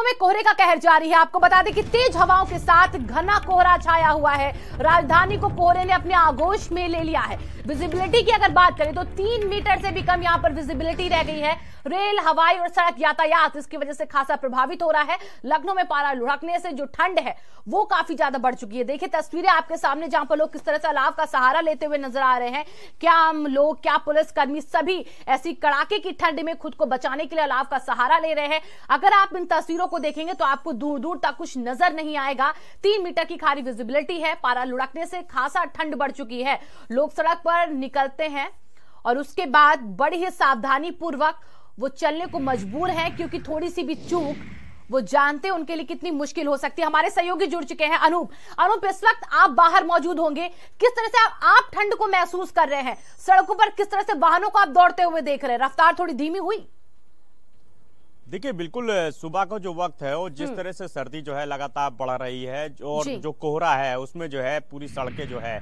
लखनऊ में कोहरे का कहर जारी है आपको बता दें कि तेज हवाओं के साथ घना कोहरा छाया हुआ है राजधानी को कोहरे ने अपने आगोश में ले लिया है विजिबिलिटी की अगर बात करें तो तीन मीटर से भी कम यहाँ पर विजिबिलिटी रह गई है रेल हवाई और सड़क यातायात इसकी वजह से खासा प्रभावित हो रहा है लखनऊ में पारा लुढ़कने से जो ठंड है वो काफी ज्यादा बढ़ चुकी है देखिए तस्वीरें आपके सामने जहां पर लोग किस तरह से अलाव का सहारा लेते हुए नजर आ रहे हैं क्या हम लोग क्या पुलिसकर्मी सभी ऐसी कड़ाके की ठंड में खुद को बचाने के लिए अलाव का सहारा ले रहे हैं अगर आप इन तस्वीरों को देखेंगे तो आपको दूर दूर तक कुछ नजर नहीं आएगा तीन मीटर की खारी विजिबिलिटी है पारा लुढ़कने से खासा ठंड बढ़ चुकी है लोग सड़क पर निकलते हैं और उसके बाद बड़ी ही सावधानी पूर्वक वो चलने को मजबूर है क्योंकि थोड़ी सी भी चूक वो जानते हैं उनके लिए कितनी मुश्किल हो सकती है हमारे सहयोगी जुड़ चुके हैं अनूप अनूप इस वक्त आप बाहर मौजूद होंगे किस तरह से आप, आप ठंड को महसूस कर रहे हैं सड़कों पर किस तरह से वाहनों को आप दौड़ते हुए देख रहे हैं रफ्तार थोड़ी धीमी हुई देखिए बिल्कुल सुबह का जो वक्त है वो जिस हम्म। तरह से सर्दी जो है लगातार बढ़ रही है और जो कोहरा है उसमें जो है पूरी सड़कें जो है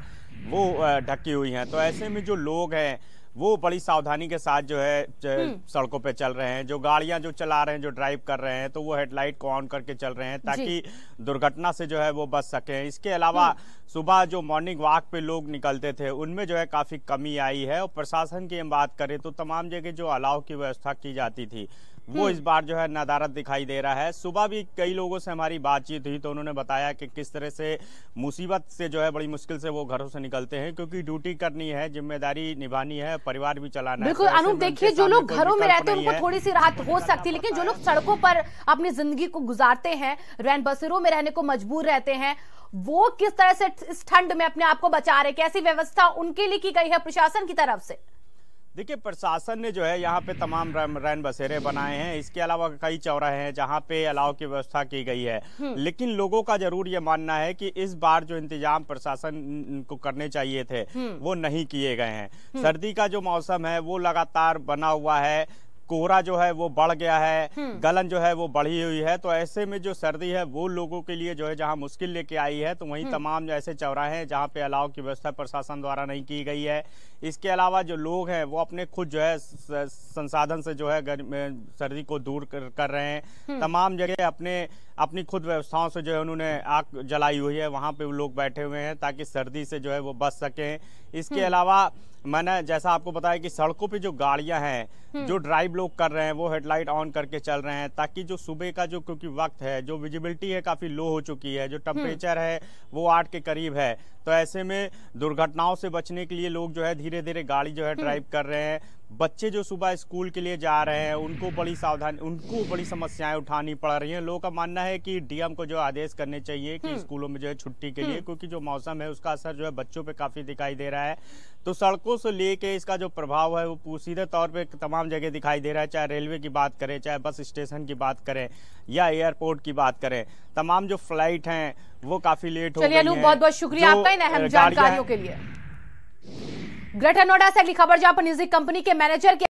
वो ढकी हुई हैं तो ऐसे में जो लोग हैं वो बड़ी सावधानी के साथ जो है हम्म। सड़कों पे चल रहे हैं जो गाड़ियां जो चला रहे हैं जो ड्राइव कर रहे हैं तो वो हेडलाइट को ऑन करके चल रहे हैं ताकि दुर्घटना से जो है वो बच सके इसके अलावा हम्म। सुबह जो मॉर्निंग वॉक पे लोग निकलते थे उनमें जो है काफी कमी आई है और प्रशासन की हम बात करें तो तमाम जगह जो अलाव की व्यवस्था की जाती थी वो हम्म। इस बार जो है नदारत दिखाई दे रहा है सुबह भी कई लोगों से हमारी बातचीत हुई तो उन्होंने बताया कि किस तरह से मुसीबत से जो है बड़ी मुश्किल से वो घरों से निकलते हैं क्योंकि ड्यूटी करनी है जिम्मेदारी निभानी है परिवार भी चलाना बिल्कुल है बिल्कुल तो अनु देखिए जो लोग घरों में रहते हैं उनको थोड़ी सी राहत हो सकती है लेकिन जो लोग सड़कों पर अपनी जिंदगी को गुजारते हैं रैन बसेरों में रहने को मजबूर रहते हैं वो किस तरह से इस ठंड में अपने आप को बचा रहे कैसी व्यवस्था उनके लिए की गई है प्रशासन की तरफ से देखिए प्रशासन ने जो है यहाँ पे तमाम रैन बसेरे बनाए हैं इसके अलावा कई चौराहे हैं जहाँ पे अलाव की व्यवस्था की गई है हम्म। लेकिन लोगों का जरूर ये मानना है कि इस बार जो इंतजाम प्रशासन को करने चाहिए थे हम्म। वो नहीं किए गए हैं हम्म। सर्दी का जो मौसम है वो लगातार बना हुआ है कोहरा जो है वो बढ़ गया है हम्म। गलन जो है वो बढ़ी हुई है तो ऐसे में जो सर्दी है वो लोगों के लिए जो है जहाँ मुश्किल लेके आई है तो वहीं हम्म। तमाम ऐसे चौराहे हैं जहाँ पे अलाव की व्यवस्था प्रशासन द्वारा नहीं की गई है इसके अलावा जो लोग हैं वो अपने खुद जो है संसाधन से जो है सर्दी को दूर कर, कर रहे हैं हम्म। तमाम जगह अपने अपनी खुद व्यवस्थाओं से जो है उन्होंने आग जलाई हुई है वहाँ पे लोग बैठे हुए हैं ताकि सर्दी से जो है वो बच सकें इसके अलावा मैंने जैसा आपको बताया कि सड़कों पे जो गाड़ियां हैं हम्म। जो ड्राइव लोग कर रहे हैं वो हेडलाइट ऑन करके चल रहे हैं ताकि जो सुबह का जो क्योंकि वक्त है जो विजिबिलिटी है काफी लो हो चुकी है जो टेम्परेचर हम्म। है वो आठ के करीब है तो ऐसे में दुर्घटनाओं से बचने के लिए लोग जो है धीरे धीरे गाड़ी जो है ड्राइव हम्म। कर रहे हैं बच्चे जो सुबह स्कूल के लिए जा रहे हैं उनको बड़ी सावधानी उनको बड़ी समस्याएं उठानी पड़ रही हैं लोगों का मानना है कि डीएम को जो आदेश करने चाहिए कि हम्म। स्कूलों में जो है छुट्टी के लिए हम्म। क्योंकि जो मौसम है उसका असर जो है बच्चों पे काफ़ी दिखाई दे रहा है तो सड़कों से लेके इसका जो प्रभाव है वो सीधे तौर पर तमाम जगह दिखाई दे रहा है चाहे रेलवे की बात करें चाहे बस स्टेशन की बात करें या एयरपोर्ट की बात करें तमाम जो फ्लाइट हैं वो काफ़ी लेट हो गई बहुत बहुत शुक्रिया आपका इन अहम जानकारियों के लिए ग्रेटर नोएडा से अगली खबर जहां पर म्यूजिक कंपनी के मैनेजर के